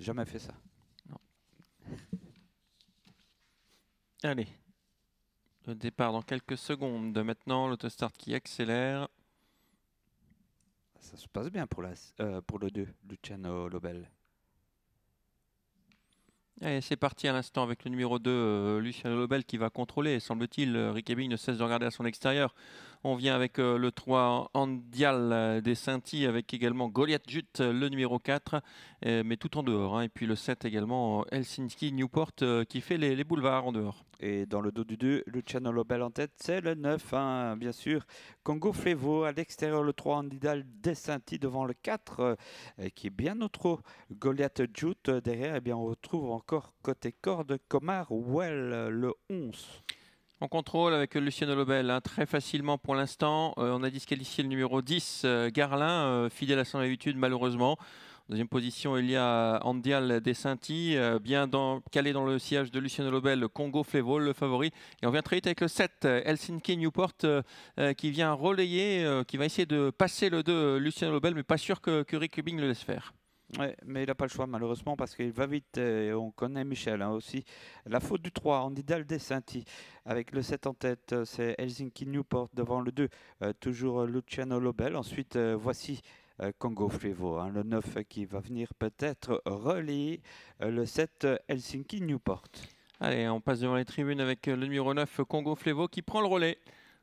Jamais fait ça. Allez. Le départ dans quelques secondes. Maintenant, l'autostart qui accélère. Ça se passe bien pour, la, euh, pour le 2, Luciano Lobel c'est parti à l'instant avec le numéro 2, euh, Luciano Lobel qui va contrôler. Semble-t-il, euh, Rick Ebing ne cesse de regarder à son extérieur. On vient avec euh, le 3, Andial des avec également Goliath Jut, le numéro 4, mais tout en dehors. Hein. Et puis le 7 également, Helsinki Newport qui fait les, boulevards en dehors. Et dans le dos du 2, Luciano Lobel en tête, c'est le 9, hein, bien sûr. Congo Flevo à l'extérieur, le 3, Andial des devant le 4, qui est bien au trop. Goliath Jut derrière, et eh bien on retrouve encore encore côté corde Comar Well le 11. En contrôle avec Lucien Lobel, hein, très facilement pour l'instant. Euh, on a disqualifié le numéro 10, euh, Garlin, euh, fidèle à son habitude malheureusement. deuxième position, il y a Andial desainti, bien calé dans le siège de Lucien Lobel, Congo flevol le favori. Et on vient très vite avec le 7, Helsinki Newport, qui vient relayer, qui va essayer de passer le 2, Lucien Lobel, mais pas sûr que Rick Cubing le laisse faire mais il n'a pas le choix malheureusement parce qu'il va vite et on connaît Michel hein, aussi. La faute du 3, Andy Dalde avec le 7 en tête, euh, c'est Helsinki Newport devant le 2, euh, toujours Luciano Lobel. Ensuite, euh, voici Congo Flevo, hein, le 9 qui va venir peut-être relayer le 7 Helsinki Newport. Allez, on passe devant les tribunes avec le numéro 9 Congo Flevo qui prend le relais.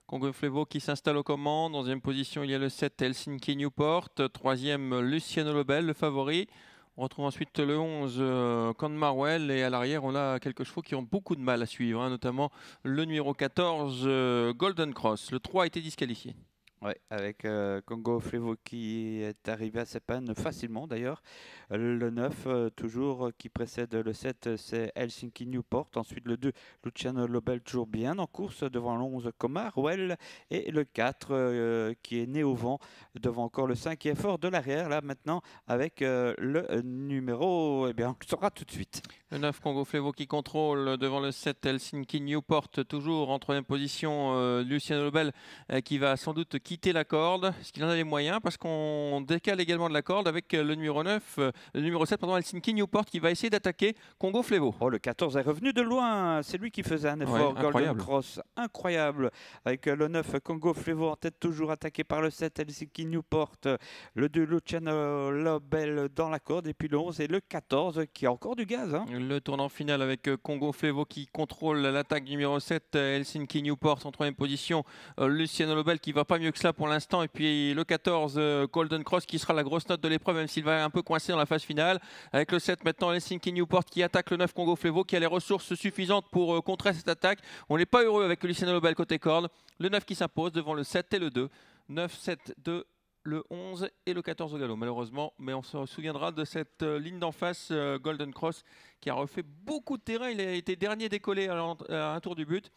Congo Flevo qui s'installe aux commandes. deuxième position, il y a le 7 Helsinki Newport. Troisième, Luciano Lobel, le favori. On retrouve ensuite le 11, euh, Cond Marwell. Et à l'arrière, on a quelques chevaux qui ont beaucoup de mal à suivre, hein, notamment le numéro 14, euh, Golden Cross. Le 3 a été disqualifié. Ouais, avec euh, Congo flevo qui est arrivé à ses peines facilement d'ailleurs. Le 9, euh, toujours, euh, qui précède le 7, c'est Helsinki Newport. Ensuite, le 2, Luciano Lobel, toujours bien en course, devant l'11, Comarwell. Et le 4, qui est né au vent, devant encore le 5, qui est fort de l'arrière, là maintenant, avec le numéro, eh bien, on le saura tout de suite. Le 9, Congo flevo qui contrôle, devant le 7, Helsinki Newport, toujours en troisième position, Luciano Lobel, qui va sans doute quitter la corde ce qu'il en a les moyens Parce qu'on décale également de la corde avec euh, le numéro 9, euh, le numéro 7, pardon, Helsinki Newport qui va essayer d'attaquer Congo Flevo. Oh, le 14 est revenu de loin. C'est lui qui faisait un effort. Golden Cross, incroyable. Avec euh, le 9, Congo Flevo en tête, toujours attaqué par le 7, Helsinki Newport. Le 2, Luciano Lobel dans la corde. Et puis le 11 et le 14 qui a encore du gaz. Hein. Le tournant final avec Congo Flevo qui contrôle l'attaque numéro 7, Helsinki Newport en troisième position. Luciano Lobel qui va pas mieux que là pour l'instant. Et puis le 14, euh, Golden Cross qui sera la grosse note de l'épreuve, même s'il va un peu coincé dans la phase finale. Avec le 7 maintenant, Helsinki Newport qui attaque le 9 Congo Flevo, qui a les ressources suffisantes pour euh, contrer cette attaque. On n'est pas heureux avec Luciano Lobel côté corde. Le 9 qui s'impose devant le 7 et le 2. 9, 7, 2 le 11 et le 14 au galop, malheureusement. Mais on se souviendra de cette euh, ligne d'en face, Golden Cross, qui a refait beaucoup de terrain. Il a été dernier décollé à un tour du but.